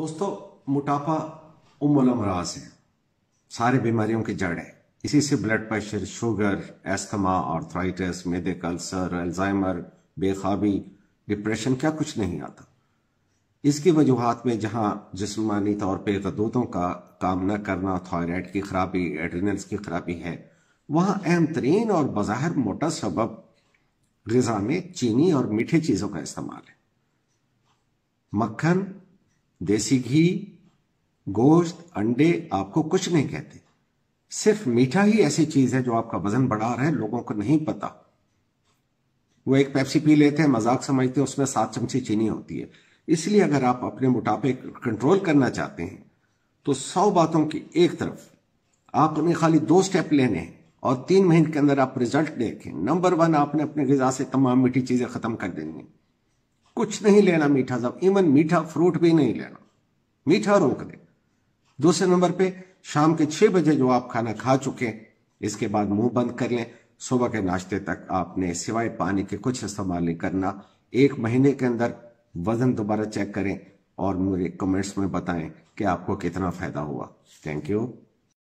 दोस्तों मोटापा उमल अमराज है सारे बीमारियों की जड़ है इसी से blood pressure sugar asthma arthritis मेदे कल्सर अल्जाइमर बेखाबी डिप्रेशन क्या कुछ नहीं आता इसकी वजूहत में जहां जिसमानी तौर पर गदूतों का काम न करना थायराइड की खराबी एड्रिनल्स की खराबी है वहां अहम तरीन और बाहर मोटा सबब गजा में चीनी और मीठी चीज़ों का इस्तेमाल है मक्खन देसी घी गोश्त अंडे आपको कुछ नहीं कहते सिर्फ मीठा ही ऐसी चीज है जो आपका वजन बढ़ा रहा है लोगों को नहीं पता वो एक पेप्सी पी लेते हैं मजाक समझते हैं उसमें सात चमची चीनी होती है इसलिए अगर आप अपने मोटापे कंट्रोल करना चाहते हैं तो सौ बातों की एक तरफ आप उन्हें खाली दो स्टेप लेने हैं और तीन महीने के अंदर आप रिजल्ट देखें नंबर वन आपने अपने गजा से तमाम मीठी चीजें खत्म कर देनी है कुछ नहीं लेना मीठा सब इवन मीठा फ्रूट भी नहीं लेना मीठा रोक दे दूसरे नंबर पे शाम के छह बजे जो आप खाना खा चुके इसके बाद मुंह बंद कर लें सुबह के नाश्ते तक आपने सिवाय पानी के कुछ इस्तेमाल नहीं करना एक महीने के अंदर वजन दोबारा चेक करें और मुझे कमेंट्स में बताएं कि आपको कितना फायदा हुआ थैंक यू